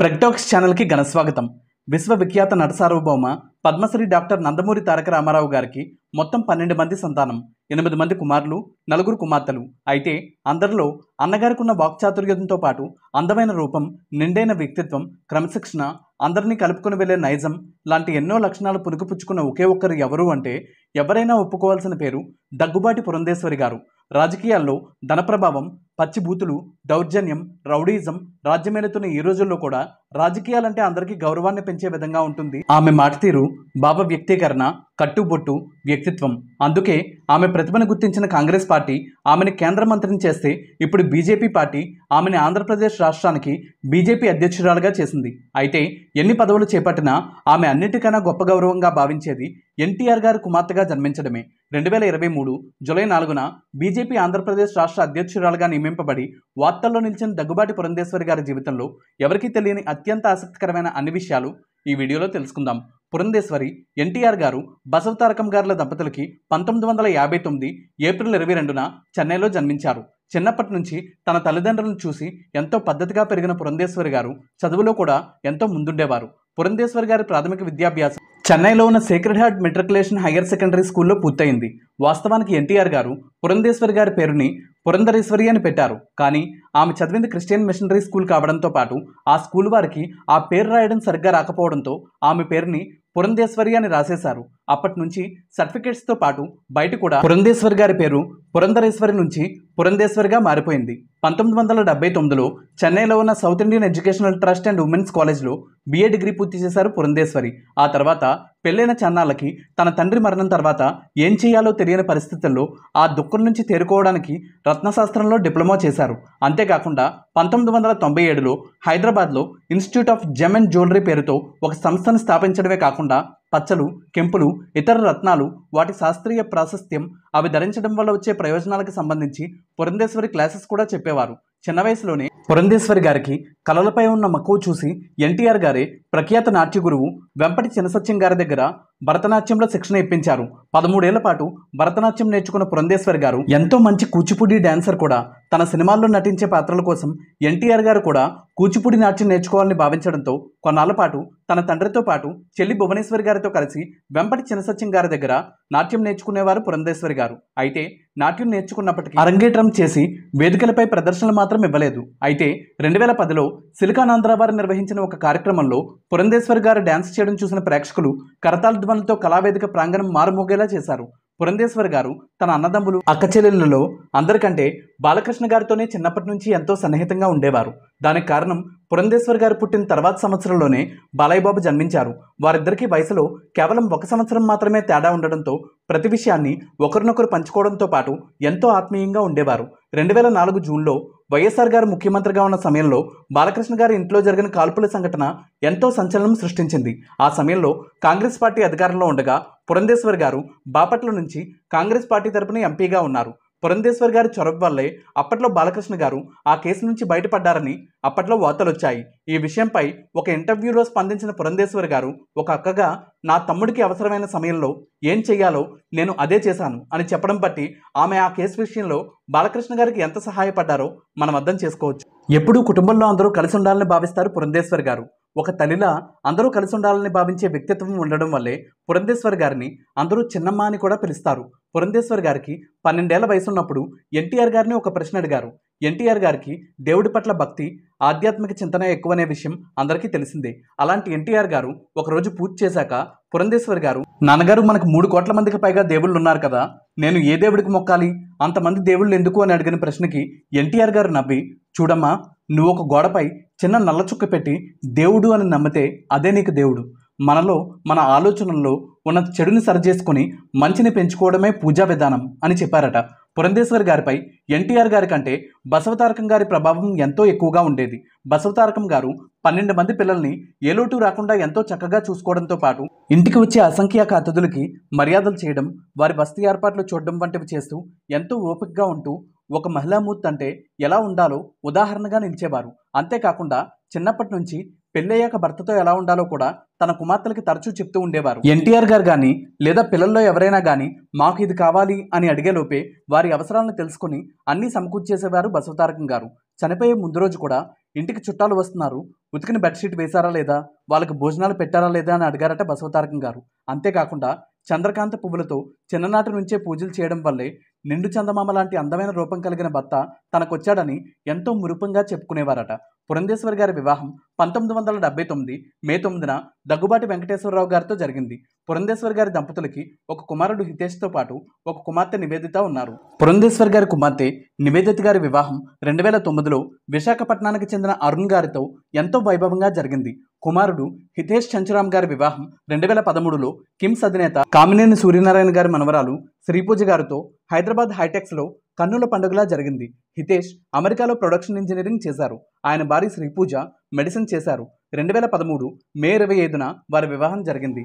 ప్రెగ్టాక్స్ ఛానల్కి ఘనస్వాగతం విశ్వవిఖ్యాత నటసార్వభౌమ పద్మశ్రీ డాక్టర్ నందమూరి తారక రామారావు గారికి మొత్తం పన్నెండు మంది సంతానం ఎనిమిది మంది కుమారులు నలుగురు కుమార్తెలు అయితే అందరిలో అన్నగారికి ఉన్న వాక్చాతుర్యంతో పాటు అందమైన రూపం నిండైన వ్యక్తిత్వం క్రమశిక్షణ అందరినీ కలుపుకుని వెళ్లే నైజం లాంటి ఎన్నో లక్షణాలు పునుకుపుచ్చుకున్న ఒకే ఒక్కరు ఎవరు అంటే ఎవరైనా ఒప్పుకోవాల్సిన పేరు దగ్గుబాటి పురంధేశ్వరి గారు రాజకీయాల్లో ధనప్రభావం పచ్చిభూతులు దౌర్జన్యం రౌడీజం రాజ్యమేలుతున్న ఈ రోజుల్లో కూడా రాజకీయాలంటే అందరికీ గౌరవాన్ని పెంచే విధంగా ఉంటుంది ఆమె మాట తీరు బాబా వ్యక్తీకరణ కట్టుబొట్టు వ్యక్తిత్వం అందుకే ఆమె ప్రతిభను గుర్తించిన కాంగ్రెస్ పార్టీ ఆమెను కేంద్ర మంత్రిని చేస్తే ఇప్పుడు బీజేపీ పార్టీ ఆమెను ఆంధ్రప్రదేశ్ రాష్ట్రానికి బీజేపీ అధ్యక్షురాలుగా చేసింది అయితే ఎన్ని పదవులు చేపట్టినా ఆమె అన్నిటికన్నా గొప్ప గౌరవంగా భావించేది ఎన్టీఆర్ గారు కుమార్తెగా జన్మించడమే రెండు వేల ఇరవై మూడు జూలై నాలుగున బీజేపీ ఆంధ్రప్రదేశ్ రాష్ట్ర అధ్యక్షురాలుగా నియమింపబడి వార్త వార్తల్లో నిలిచిన దగ్గుబాటి పురంధేశ్వరి గారి జీవితంలో ఎవరికీ తెలియని అత్యంత ఆసక్తికరమైన అన్ని విషయాలు ఈ వీడియోలో తెలుసుకుందాం పురంధేశ్వరి ఎన్టీఆర్ గారు బసవ తారకం గారుల దంపతులకి పంతొమ్మిది వందల యాభై తొమ్మిది ఏప్రిల్ ఇరవై రెండున చెన్నైలో జన్మించారు చిన్నప్పటి నుంచి తన తల్లిదండ్రులను చూసి ఎంతో పద్ధతిగా పెరిగిన పురంధేశ్వరి గారు చదువులో కూడా ఎంతో ముందుండేవారు పురంధేశ్వరి గారి ప్రాథమిక విద్యాభ్యాసం చెన్నైలో ఉన్న sacred heart matriculation higher secondary స్కూల్లో పూర్తయింది వాస్తవానికి ఎన్టీఆర్ గారు పురంధేశ్వరి గారి పేరుని పురంధరేశ్వరి అని పెట్టారు కానీ ఆమె చదివింది క్రిస్టియన్ మిషనరీ స్కూల్ కావడంతో పాటు ఆ స్కూల్ వారికి ఆ పేరు రాయడం సరిగ్గా రాకపోవడంతో ఆమె పేరుని పురంధేశ్వరి అని రాసేశారు అప్పటి నుంచి సర్టిఫికేట్స్తో పాటు బయట కూడా పురంధేశ్వర్ గారి పేరు పురంధరేశ్వరి నుంచి పురంధేశ్వరిగా మారిపోయింది పంతొమ్మిది వందల డెబ్బై తొమ్మిదిలో చెన్నైలో ఉన్న south Indian educational trust and women's కాలేజ్లో బీఏ డిగ్రీ పూర్తి చేశారు పురంధేశ్వరి ఆ తర్వాత పెళ్ళైన చన్నాలకి తన తండ్రి మరణం తర్వాత ఏం చేయాలో తెలియని పరిస్థితుల్లో ఆ దుఃఖం నుంచి తేరుకోవడానికి రత్నశాస్త్రంలో డిప్లొమా చేశారు అంతేకాకుండా పంతొమ్మిది వందల తొంభై ఏడులో హైదరాబాద్లో institute of gem and jewellery పేరుతో ఒక సంస్థను స్థాపించడమే కాకుండా పచ్చలు కెంపులు ఇతర రత్నాలు వాటి శాస్త్రీయ ప్రాశస్త్యం అవి ధరించడం వల్ల వచ్చే ప్రయోజనాలకు సంబంధించి పురంధేశ్వరి క్లాసెస్ కూడా చెప్పేవారు చిన్న వయసులోనే పురంధేశ్వరి గారికి కళలపై ఉన్న మక్కువ చూసి ఎన్టీఆర్ గారే ప్రఖ్యాత నాట్య గురువు వెంపటి చినసత్యం గారి దగ్గర భరతనాట్యంలో శిక్షణ ఇప్పించారు పదమూడేళ్ల పాటు భరతనాట్యం నేర్చుకున్న పురంధేశ్వరి గారు ఎంతో మంచి కూచిపూడి డాన్సర్ కూడా తన సినిమాల్లో నటించే పాత్రల కోసం ఎన్టీఆర్ గారు కూడా కూచిపూడి నాట్యం నేర్చుకోవాలని భావించడంతో కొన్నాళ్ల పాటు తన తండ్రితో పాటు చెల్లి భువనేశ్వరి గారితో కలిసి వెంపటి చినసత్యం గారి దగ్గర నాట్యం నేర్చుకునేవారు పురంధేశ్వరి గారు అయితే నాట్యం నేర్చుకున్నప్పటికీ అరంగేట్రం చేసి వేదికలపై ప్రదర్శనలు మాత్రం ఇవ్వలేదు అయితే రెండు వేల పదిలో సిలికానాంధ్ర వారు నిర్వహించిన ఒక కార్యక్రమంలో పురంధేశ్వరి గారు డ్యాన్స్ చేయడం చూసిన ప్రేక్షకులు కరతాల ధ్వనులతో కళావేదిక ప్రాంగణం మారుమోగేలా చేశారు పురంధేశ్వరి గారు తన అన్నదమ్ములు అక్కచెల్లెళ్ళలో అందరికంటే బాలకృష్ణ గారితోనే చిన్నప్పటి నుంచి ఎంతో సన్నిహితంగా ఉండేవారు దానికి కారణం పురంధేశ్వర్ గారు పుట్టిన తర్వాత సంవత్సరంలోనే బాబు జన్మించారు వారిద్దరికీ వయసులో కేవలం ఒక సంవత్సరం మాత్రమే తేడా ఉండడంతో ప్రతి విషయాన్ని ఒకరినొకరు పంచుకోవడంతో పాటు ఎంతో ఆత్మీయంగా ఉండేవారు రెండు వేల నాలుగు జూన్లో వైఎస్ఆర్ గారు ముఖ్యమంత్రిగా ఉన్న సమయంలో బాలకృష్ణ గారి ఇంట్లో జరిగిన కాల్పుల సంఘటన ఎంతో సంచలనం సృష్టించింది ఆ సమయంలో కాంగ్రెస్ పార్టీ అధికారంలో ఉండగా పురంధేశ్వర్ గారు బాపట్ల నుంచి కాంగ్రెస్ పార్టీ తరపున ఎంపీగా ఉన్నారు పురంధేశ్వర్ గారి చొరవ వల్లే అప్పట్లో బాలకృష్ణ గారు ఆ కేసు నుంచి బయటపడ్డారని అప్పట్లో వార్తలొచ్చాయి ఈ విషయంపై ఒక ఇంటర్వ్యూలో స్పందించిన పురంధేశ్వర్ గారు ఒక అక్కగా నా తమ్ముడికి అవసరమైన సమయంలో ఏం చేయాలో నేను అదే చేశాను అని చెప్పడం బట్టి ఆమె ఆ కేసు విషయంలో బాలకృష్ణ గారికి ఎంత సహాయపడ్డారో మనం అర్థం చేసుకోవచ్చు ఎప్పుడూ కుటుంబంలో అందరూ కలిసి ఉండాలని భావిస్తారు పురంధేశ్వర్ గారు ఒక తల్లిలా అందరూ కలిసి ఉండాలని భావించే వ్యక్తిత్వం ఉండడం వల్లే పురంధేశ్వర్ గారిని అందరూ చిన్నమ్మ అని కూడా పిలుస్తారు పురంధేశ్వర్ గారికి పన్నెండేళ్ల వయసున్నప్పుడు ఎన్టీఆర్ గారిని ఒక ప్రశ్న అడిగారు ఎన్టీఆర్ గారికి దేవుడి పట్ల భక్తి ఆధ్యాత్మిక చింతన ఎక్కువనే విషయం అందరికీ తెలిసిందే అలాంటి ఎన్టీఆర్ గారు ఒకరోజు పూజ చేశాక పురంధేశ్వర్ గారు నాన్నగారు మనకు మూడు కోట్ల మందికి పైగా దేవుళ్ళు ఉన్నారు కదా నేను ఏ దేవుడికి మొక్కాలి అంతమంది దేవుళ్ళు ఎందుకు అని అడిగిన ప్రశ్నకి ఎన్టీఆర్ గారు నవ్వి చూడమ్మా నువ్వు ఒక గోడపై చిన్న నల్ల చుక్క పెట్టి దేవుడు అని నమ్మితే అదే నీకు దేవుడు మనలో మన ఆలోచనల్లో ఉన్న చెడుని సరిచేసుకొని మంచిని పెంచుకోవడమే పూజా విధానం అని చెప్పారట పురంధేశ్వర్ గారిపై ఎన్టీఆర్ గారి కంటే బసవతారకం గారి ప్రభావం ఎంతో ఎక్కువగా ఉండేది బసవతారకం గారు పన్నెండు మంది పిల్లల్ని ఏలోటు రాకుండా ఎంతో చక్కగా చూసుకోవడంతో పాటు ఇంటికి వచ్చే అసంఖ్యాక అతిథులకి మర్యాదలు చేయడం వారి వస్తీ ఏర్పాట్లు చూడడం వంటివి చేస్తూ ఎంతో ఓపికగా ఉంటూ ఒక మహిళామూర్తి అంటే ఎలా ఉండాలో ఉదాహరణగా నిలిచేవారు అంతేకాకుండా చిన్నప్పటి నుంచి పెళ్ళయ్యాక భర్తతో ఎలా ఉండాలో కూడా తన కుమార్తెలకి తరచూ చెప్తూ ఉండేవారు ఎన్టీఆర్ గారు కానీ లేదా పిల్లల్లో ఎవరైనా కానీ మాకు ఇది కావాలి అని అడిగేలోపే వారి అవసరాలను తెలుసుకుని అన్నీ సమకూర్చేసేవారు బసవతారకం గారు చనిపోయే ముందు రోజు కూడా ఇంటికి చుట్టాలు వస్తున్నారు ఉతికిన బెడ్షీట్ వేశారా లేదా వాళ్ళకి భోజనాలు పెట్టారా లేదా అని అడిగారట బసవతారకం గారు అంతేకాకుండా చంద్రకాంత పువ్వులతో చిన్ననాటి నుంచే పూజలు చేయడం వల్లే నిండు చందమామ లాంటి అందమైన రూపం కలిగిన భర్త తనకొచ్చాడని ఎంతో మురుపంగా చెప్పుకునేవారట పురంధేశ్వర్ గారి వివాహం పంతొమ్మిది వందల డెబ్బై తొమ్మిది మే తొమ్మిదిన దగ్గుబాటి వెంకటేశ్వరరావు గారితో జరిగింది పురంధేశ్వర్ గారి దంపతులకి ఒక కుమారుడు హితేష్తో పాటు ఒక కుమార్తె నివేదిత ఉన్నారు పురంధేశ్వర్ గారి కుమార్తె నివేదిత గారి వివాహం రెండు వేల తొమ్మిదిలో విశాఖపట్నానికి చెందిన అరుణ్ గారితో ఎంతో వైభవంగా జరిగింది కుమారుడు హితేష్ చంచురామ్ గారి వివాహం రెండు వేల పదమూడులో కిమ్స్ అధినేత కామినేని సూర్యనారాయణ గారి మనవరాలు శ్రీపూజ గారితో హైదరాబాద్ హైటెక్స్లో కన్నుల పండుగలా జరిగింది హితేష్ అమెరికాలో ప్రొడక్షన్ ఇంజనీరింగ్ చేశారు ఆయన భార్య శ్రీపూజ మెడిసిన్ చేశారు రెండు వేల పదమూడు మే ఇరవై ఐదున వారి వివాహం జరిగింది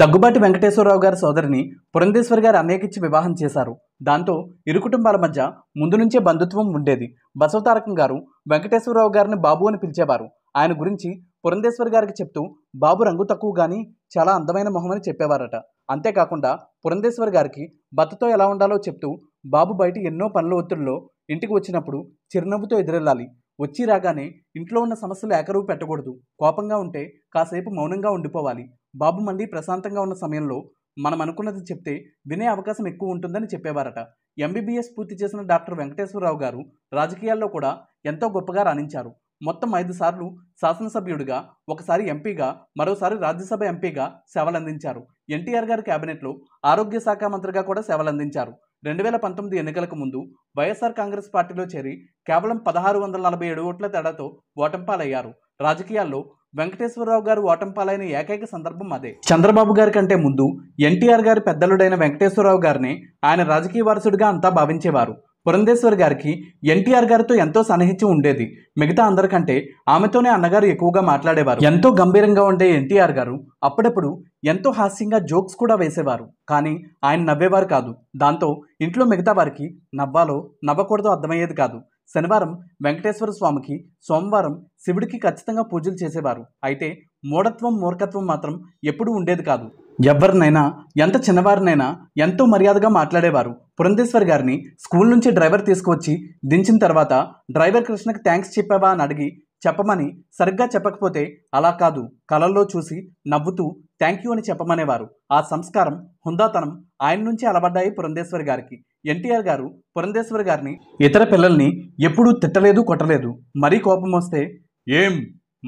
దగ్గుబాటి వెంకటేశ్వరరావు గారి సోదరిని పురంధేశ్వరి గారు అన్నయ్యకిచ్చి వివాహం చేశారు దాంతో ఇరు కుటుంబాల మధ్య ముందు నుంచే బంధుత్వం ఉండేది బసవతారకం గారు వెంకటేశ్వరరావు గారిని బాబు అని పిలిచేవారు ఆయన గురించి పురంధేశ్వరి గారికి చెప్తూ బాబు రంగు తక్కువ కానీ చాలా అందమైన మొహమని చెప్పేవారట అంతేకాకుండా పురంధేశ్వరి గారికి భర్తతో ఎలా ఉండాలో చెప్తూ బాబు బయట ఎన్నో పనుల ఒత్తిడిలో ఇంటికి వచ్చినప్పుడు చిరునవ్వుతో ఎదురెళ్ళాలి వచ్చి రాగానే ఇంట్లో ఉన్న సమస్యలు ఏకరువు పెట్టకూడదు కోపంగా ఉంటే కాసేపు మౌనంగా ఉండిపోవాలి బాబు మళ్ళీ ప్రశాంతంగా ఉన్న సమయంలో మనం అనుకున్నది చెప్తే వినే అవకాశం ఎక్కువ ఉంటుందని చెప్పేవారట ఎంబీబీఎస్ పూర్తి చేసిన డాక్టర్ వెంకటేశ్వరరావు గారు రాజకీయాల్లో కూడా ఎంతో గొప్పగా రాణించారు మొత్తం ఐదు సార్లు శాసనసభ్యుడిగా ఒకసారి ఎంపీగా మరోసారి రాజ్యసభ ఎంపీగా సేవలందించారు ఎన్టీఆర్ గారి కేబినెట్లో ఆరోగ్య శాఖ మంత్రిగా కూడా సేవలందించారు రెండు వేల పంతొమ్మిది ఎన్నికలకు ముందు వైఎస్ఆర్ కాంగ్రెస్ పార్టీలో చేరి కేవలం పదహారు వందల నలభై ఏడు ఓట్ల తేడాతో ఓటంపాలయ్యారు రాజకీయాల్లో వెంకటేశ్వరరావు గారు ఓటంపాలైన ఏకైక సందర్భం అదే చంద్రబాబు గారి కంటే ముందు ఎన్టీఆర్ గారి పెద్దలుడైన వెంకటేశ్వరరావు గారిని ఆయన రాజకీయ వారసుడిగా అంతా భావించేవారు పురంధేశ్వర్ గారికి ఎన్టీఆర్ గారితో ఎంతో సన్నిహిత్యం ఉండేది మిగతా అందరికంటే ఆమెతోనే అన్నగారు ఎక్కువగా మాట్లాడేవారు ఎంతో గంభీరంగా ఉండే ఎన్టీఆర్ గారు అప్పుడప్పుడు ఎంతో హాస్యంగా జోక్స్ కూడా వేసేవారు కానీ ఆయన నవ్వేవారు కాదు దాంతో ఇంట్లో మిగతా వారికి నవ్వాలో నవ్వకూడదో అర్థమయ్యేది కాదు శనివారం వెంకటేశ్వర స్వామికి సోమవారం శివుడికి ఖచ్చితంగా పూజలు చేసేవారు అయితే మూఢత్వం మూర్ఖత్వం మాత్రం ఎప్పుడూ ఉండేది కాదు ఎవరినైనా ఎంత చిన్నవారినైనా ఎంతో మర్యాదగా మాట్లాడేవారు పురంధేశ్వర్ గారిని స్కూల్ నుంచి డ్రైవర్ తీసుకువచ్చి దించిన తర్వాత డ్రైవర్ కృష్ణకి థ్యాంక్స్ చెప్పావా అని అడిగి చెప్పమని సరిగ్గా చెప్పకపోతే అలా కాదు కళల్లో చూసి నవ్వుతూ థ్యాంక్ యూ అని చెప్పమనేవారు ఆ సంస్కారం హుందాతనం ఆయన నుంచి అలవడ్డాయి పురంధేశ్వర్ గారికి ఎన్టీఆర్ గారు పురంధేశ్వర్ గారిని ఇతర పిల్లల్ని ఎప్పుడూ తిట్టలేదు కొట్టలేదు మరీ కోపం వస్తే ఏం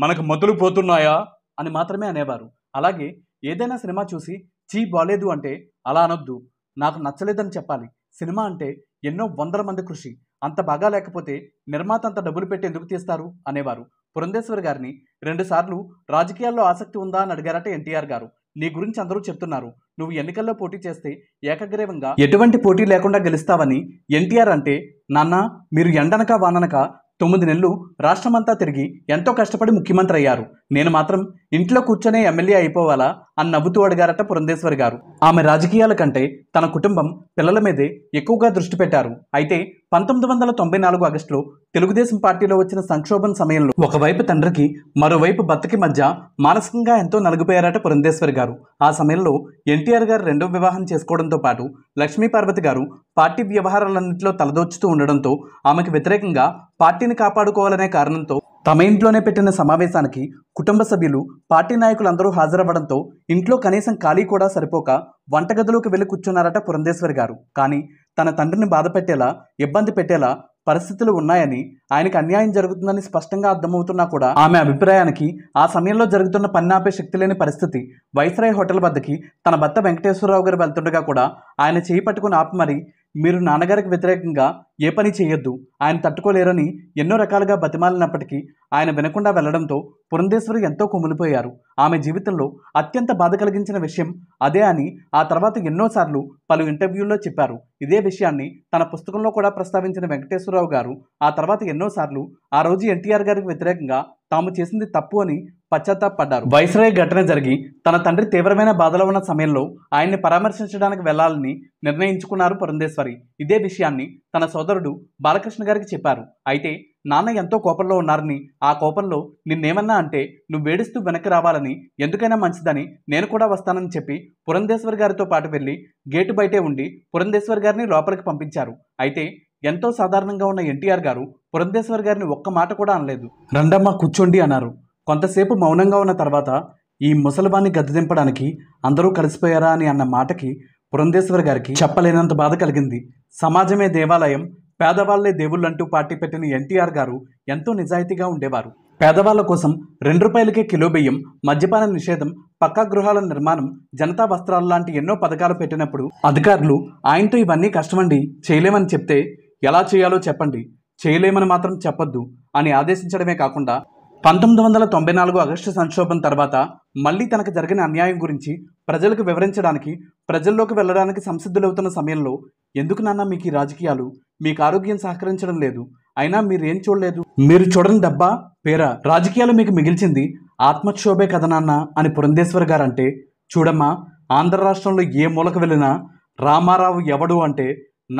మనకు మొదలు పోతున్నాయా అని మాత్రమే అనేవారు అలాగే ఏదైనా సినిమా చూసి చీ బాగాలేదు అంటే అలా అనొద్దు నాకు నచ్చలేదని చెప్పాలి సినిమా అంటే ఎన్నో వందల మంది కృషి అంత బాగా లేకపోతే నిర్మాత అంత డబ్బులు పెట్టి ఎందుకు తీస్తారు అనేవారు పురంధేశ్వర్ గారిని రెండుసార్లు రాజకీయాల్లో ఆసక్తి ఉందా అని అడిగారట ఎన్టీఆర్ గారు నీ గురించి అందరూ చెప్తున్నారు నువ్వు ఎన్నికల్లో పోటీ చేస్తే ఏకగ్రీవంగా ఎటువంటి పోటీ లేకుండా గెలుస్తావని ఎన్టీఆర్ అంటే నాన్న మీరు ఎండనక వాననక తొమ్మిది నెలలు రాష్ట్రమంతా తిరిగి ఎంతో కష్టపడి ముఖ్యమంత్రి అయ్యారు నేను మాత్రం ఇంట్లో కూర్చొనే ఎమ్మెల్యే అయిపోవాలా అని నవ్వుతూ అడిగారట పురంధేశ్వరి గారు ఆమె రాజకీయాల కంటే తన కుటుంబం పిల్లల మీదే ఎక్కువగా దృష్టి పెట్టారు అయితే పంతొమ్మిది వందల తొంభై నాలుగు ఆగస్టులో తెలుగుదేశం పార్టీలో వచ్చిన సంక్షోభం సమయంలో ఒకవైపు తండ్రికి మరోవైపు భర్తకి మధ్య మానసికంగా ఎంతో నలిగిపోయారట పురంధేశ్వరి గారు ఆ సమయంలో ఎన్టీఆర్ గారు రెండో వివాహం చేసుకోవడంతో పాటు లక్ష్మీ పార్వతి గారు పార్టీ వ్యవహారాలన్నింటిలో తలదోచుతూ ఉండడంతో ఆమెకు వ్యతిరేకంగా పార్టీని కాపాడుకోవాలనే కారణంతో తమ ఇంట్లోనే పెట్టిన సమావేశానికి కుటుంబ సభ్యులు పార్టీ నాయకులందరూ హాజరవ్వడంతో ఇంట్లో కనీసం ఖాళీ కూడా సరిపోక వంటగదిలోకి వెళ్ళి కూర్చున్నారట పురంధేశ్వరి గారు కానీ తన తండ్రిని బాధపెట్టేలా ఇబ్బంది పెట్టేలా పరిస్థితులు ఉన్నాయని ఆయనకు అన్యాయం జరుగుతుందని స్పష్టంగా అర్థమవుతున్నా కూడా ఆమె అభిప్రాయానికి ఆ సమయంలో జరుగుతున్న పని ఆపే శక్తి లేని పరిస్థితి వైస్రాయ్ హోటల్ వద్దకి తన భర్త వెంకటేశ్వరరావు గారు వెళ్తుండగా కూడా ఆయన చేయి పట్టుకుని ఆపమరి మీరు నాన్నగారికి వ్యతిరేకంగా ఏ పని చేయొద్దు ఆయన తట్టుకోలేరని ఎన్నో రకాలుగా బతిమాలినప్పటికీ ఆయన వినకుండా వెళ్లడంతో పురంధేశ్వరి ఎంతో కుమిలిపోయారు ఆమె జీవితంలో అత్యంత బాధ కలిగించిన విషయం అదే అని ఆ తర్వాత ఎన్నోసార్లు పలు ఇంటర్వ్యూల్లో చెప్పారు ఇదే విషయాన్ని తన పుస్తకంలో కూడా ప్రస్తావించిన వెంకటేశ్వరరావు గారు ఆ తర్వాత ఎన్నోసార్లు ఆ రోజు ఎన్టీఆర్ గారికి వ్యతిరేకంగా తాము చేసింది తప్పు అని పశ్చాత్తాపడ్డారు వైస్రాయ్ ఘటన జరిగి తన తండ్రి తీవ్రమైన బాధలో ఉన్న సమయంలో ఆయన్ని పరామర్శించడానికి వెళ్లాలని నిర్ణయించుకున్నారు పురంధేశ్వరి ఇదే విషయాన్ని తన సోదరుడు బాలకృష్ణ గారికి చెప్పారు అయితే నాన్న ఎంతో కోపంలో ఉన్నారని ఆ కోపంలో నిన్నేమన్నా అంటే నువ్వు వేడిస్తూ వెనక్కి రావాలని ఎందుకైనా మంచిదని నేను కూడా వస్తానని చెప్పి పురంధేశ్వరి గారితో పాటు వెళ్ళి గేటు బయటే ఉండి పురంధేశ్వరి గారిని లోపలికి పంపించారు అయితే ఎంతో సాధారణంగా ఉన్న ఎన్టీఆర్ గారు పురంధేశ్వరి గారిని ఒక్క మాట కూడా అనలేదు రండమ్మ కూర్చోండి అన్నారు కొంతసేపు మౌనంగా ఉన్న తర్వాత ఈ ముసలివాన్ని గద్దెదింపడానికి దింపడానికి అందరూ కలిసిపోయారా అని అన్న మాటకి పురంధేశ్వర్ గారికి చెప్పలేనంత బాధ కలిగింది సమాజమే దేవాలయం పేదవాళ్లే దేవుళ్ళంటూ పార్టీ పెట్టిన ఎన్టీఆర్ గారు ఎంతో నిజాయితీగా ఉండేవారు పేదవాళ్ల కోసం రెండు రూపాయలకే కిలో బియ్యం మద్యపాన నిషేధం పక్కా గృహాల నిర్మాణం జనతా వస్త్రాలు లాంటి ఎన్నో పథకాలు పెట్టినప్పుడు అధికారులు ఆయనతో ఇవన్నీ కష్టమండి చేయలేమని చెప్తే ఎలా చేయాలో చెప్పండి చేయలేమని మాత్రం చెప్పొద్దు అని ఆదేశించడమే కాకుండా పంతొమ్మిది వందల తొంభై నాలుగు ఆగస్టు సంక్షోభం తర్వాత మళ్ళీ తనకు జరిగిన అన్యాయం గురించి ప్రజలకు వివరించడానికి ప్రజల్లోకి వెళ్ళడానికి సంసిద్ధులవుతున్న సమయంలో ఎందుకు నాన్న మీకు ఈ రాజకీయాలు మీకు ఆరోగ్యం సహకరించడం లేదు అయినా మీరేం చూడలేదు మీరు చూడని డబ్బా పేర రాజకీయాలు మీకు మిగిల్చింది ఆత్మక్షోభే కథ నాన్న అని పురంధేశ్వర్ గారు అంటే చూడమ్మా ఆంధ్ర రాష్ట్రంలో ఏ మూలకు వెళ్ళినా రామారావు ఎవడు అంటే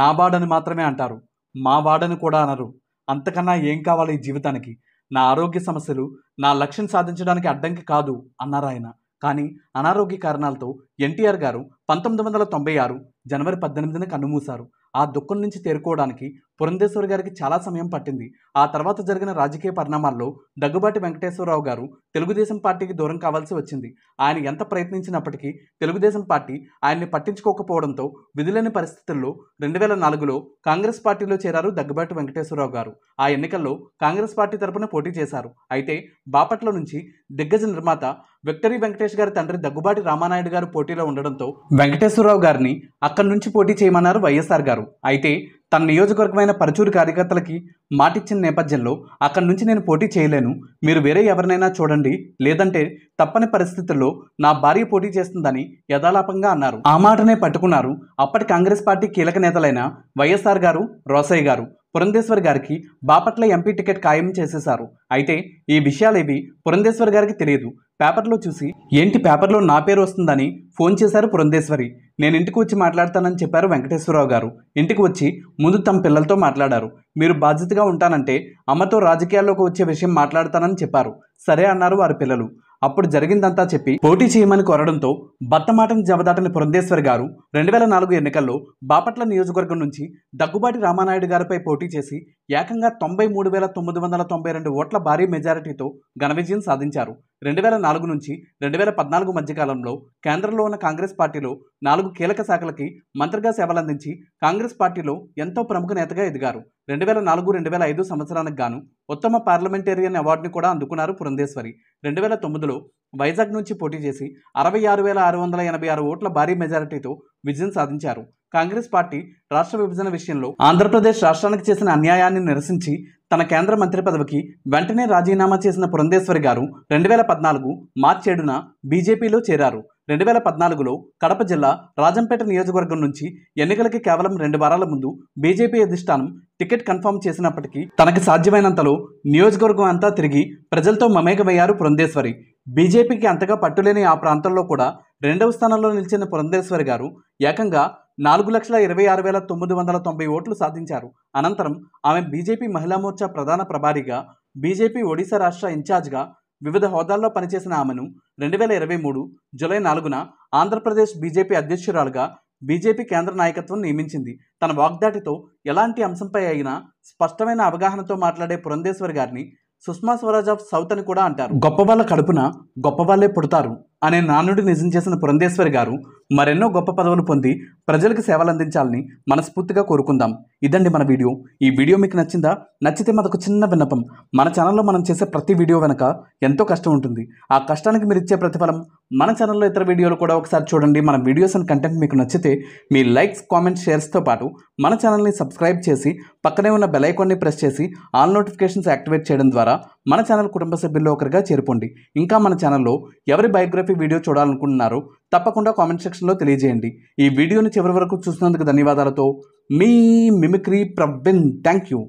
నా బాడని మాత్రమే అంటారు మా వాడని కూడా అనరు అంతకన్నా ఏం కావాలి ఈ జీవితానికి నా ఆరోగ్య సమస్యలు నా లక్ష్యం సాధించడానికి అడ్డంకి కాదు అన్నారు ఆయన కానీ అనారోగ్య కారణాలతో ఎన్టీఆర్ గారు పంతొమ్మిది వందల తొంభై ఆరు జనవరి పద్దెనిమిదిన కన్నుమూశారు ఆ దుఃఖం నుంచి తేరుకోవడానికి పురంధేశ్వరి గారికి చాలా సమయం పట్టింది ఆ తర్వాత జరిగిన రాజకీయ పరిణామాల్లో దగ్గుబాటి వెంకటేశ్వరరావు గారు తెలుగుదేశం పార్టీకి దూరం కావాల్సి వచ్చింది ఆయన ఎంత ప్రయత్నించినప్పటికీ తెలుగుదేశం పార్టీ ఆయన్ని పట్టించుకోకపోవడంతో విధులేని పరిస్థితుల్లో రెండు వేల నాలుగులో కాంగ్రెస్ పార్టీలో చేరారు దగ్గుబాటి వెంకటేశ్వరరావు గారు ఆ ఎన్నికల్లో కాంగ్రెస్ పార్టీ తరపున పోటీ చేశారు అయితే బాపట్ల నుంచి దిగ్గజ నిర్మాత విక్టరీ వెంకటేష్ గారి తండ్రి దగ్గుబాటి రామానాయుడు గారు పోటీలో ఉండడంతో వెంకటేశ్వరరావు గారిని అక్కడి నుంచి పోటీ చేయమన్నారు వైఎస్ఆర్ గారు అయితే తన నియోజకవర్గమైన పరచూరు కార్యకర్తలకి మాటిచ్చిన నేపథ్యంలో అక్కడి నుంచి నేను పోటీ చేయలేను మీరు వేరే ఎవరినైనా చూడండి లేదంటే తప్పని పరిస్థితుల్లో నా భార్య పోటీ చేస్తుందని యథాలాపంగా అన్నారు ఆ మాటనే పట్టుకున్నారు అప్పటి కాంగ్రెస్ పార్టీ కీలక నేతలైన వైఎస్ఆర్ గారు రోసయ్య గారు పురంధేశ్వర్ గారికి బాపట్ల ఎంపీ టికెట్ ఖాయం చేసేశారు అయితే ఈ విషయాలేవి పురంధేశ్వర్ గారికి తెలియదు పేపర్లో చూసి ఏంటి పేపర్లో నా పేరు వస్తుందని ఫోన్ చేశారు పురంధేశ్వరి నేను ఇంటికి వచ్చి మాట్లాడతానని చెప్పారు వెంకటేశ్వరరావు గారు ఇంటికి వచ్చి ముందు తమ పిల్లలతో మాట్లాడారు మీరు బాధ్యతగా ఉంటానంటే అమ్మతో రాజకీయాల్లోకి వచ్చే విషయం మాట్లాడతానని చెప్పారు సరే అన్నారు వారి పిల్లలు అప్పుడు జరిగిందంతా చెప్పి పోటీ చేయమని కోరడంతో బత్తమాటని జమదాటని పురంధేశ్వర్ గారు రెండు వేల నాలుగు ఎన్నికల్లో బాపట్ల నియోజకవర్గం నుంచి దగ్గుబాటి రామానాయుడు గారిపై పోటీ చేసి ఏకంగా తొంభై మూడు వేల తొమ్మిది వందల తొంభై రెండు ఓట్ల భారీ మెజారిటీతో ఘన విజయం సాధించారు రెండు వేల నాలుగు నుంచి రెండు వేల పద్నాలుగు మధ్యకాలంలో కేంద్రంలో ఉన్న కాంగ్రెస్ పార్టీలో నాలుగు కీలక శాఖలకి మంత్రిగా సేవలందించి కాంగ్రెస్ పార్టీలో ఎంతో ప్రముఖ నేతగా ఎదిగారు రెండు వేల నాలుగు రెండు వేల ఐదు సంవత్సరానికి గాను ఉత్తమ పార్లమెంటేరియన్ అవార్డుని కూడా అందుకున్నారు పురంధేశ్వరి రెండు వేల తొమ్మిదిలో వైజాగ్ నుంచి పోటీ చేసి అరవై ఆరు వేల ఆరు వందల ఎనభై ఆరు ఓట్ల భారీ మెజారిటీతో విజయం సాధించారు కాంగ్రెస్ పార్టీ రాష్ట్ర విభజన విషయంలో ఆంధ్రప్రదేశ్ రాష్ట్రానికి చేసిన అన్యాయాన్ని నిరసించి తన కేంద్ర మంత్రి పదవికి వెంటనే రాజీనామా చేసిన పురంధేశ్వరి గారు రెండు వేల పద్నాలుగు మార్చి ఏడున బీజేపీలో చేరారు రెండు వేల పద్నాలుగులో కడప జిల్లా రాజంపేట నియోజకవర్గం నుంచి ఎన్నికలకి కేవలం రెండు వారాల ముందు బీజేపీ అధిష్టానం టికెట్ కన్ఫర్మ్ చేసినప్పటికీ తనకు సాధ్యమైనంతలో నియోజకవర్గం అంతా తిరిగి ప్రజలతో మమేకమయ్యారు పురంధేశ్వరి బీజేపీకి అంతగా పట్టులేని ఆ ప్రాంతంలో కూడా రెండవ స్థానంలో నిలిచిన పురంధేశ్వరి గారు ఏకంగా నాలుగు లక్షల ఇరవై ఆరు వేల తొమ్మిది వందల తొంభై ఓట్లు సాధించారు అనంతరం ఆమె బీజేపీ మహిళా మోర్చా ప్రధాన ప్రభారిగా బీజేపీ ఒడిశా రాష్ట్ర ఇన్ఛార్జ్గా వివిధ హోదాల్లో పనిచేసిన ఆమెను రెండు వేల ఇరవై మూడు జూలై నాలుగున ఆంధ్రప్రదేశ్ బీజేపీ అధ్యక్షురాలుగా బీజేపీ కేంద్ర నాయకత్వం నియమించింది తన వాగ్దాటితో ఎలాంటి అంశంపై అయినా స్పష్టమైన అవగాహనతో మాట్లాడే పురంధేశ్వరి గారిని సుష్మా స్వరాజ్ ఆఫ్ సౌత్ అని కూడా అంటారు గొప్ప వాళ్ళ కడుపున గొప్ప వాళ్ళే పుడతారు అనే నానుడి నిజం చేసిన పురంధేశ్వరి గారు మరెన్నో గొప్ప పదవులు పొంది ప్రజలకు సేవలు అందించాలని మనస్ఫూర్తిగా కోరుకుందాం ఇదండి మన వీడియో ఈ వీడియో మీకు నచ్చిందా నచ్చితే మనకు చిన్న విన్నపం మన ఛానల్లో మనం చేసే ప్రతి వీడియో వెనక ఎంతో కష్టం ఉంటుంది ఆ కష్టానికి మీరు ఇచ్చే ప్రతిఫలం మన ఛానల్లో ఇతర వీడియోలు కూడా ఒకసారి చూడండి మన వీడియోస్ అండ్ కంటెంట్ మీకు నచ్చితే మీ లైక్స్ కామెంట్స్ షేర్స్తో పాటు మన ఛానల్ని సబ్స్క్రైబ్ చేసి పక్కనే ఉన్న బెల్ ఐకాన్ని ప్రెస్ చేసి ఆల్ నోటిఫికేషన్స్ యాక్టివేట్ చేయడం ద్వారా మన ఛానల్ కుటుంబ సభ్యుల్లో ఒకరిగా చేరుకోండి ఇంకా మన ఛానల్లో ఎవరి బయోగ్రఫీ వీడియో చూడాలనుకుంటున్నారో తప్పకుండా కామెంట్ సెక్షన్లో తెలియజేయండి ఈ వీడియోని చివరి వరకు చూసినందుకు ధన్యవాదాలతో మీ మిమిక్రీ ప్రవీణ్ థ్యాంక్ యూ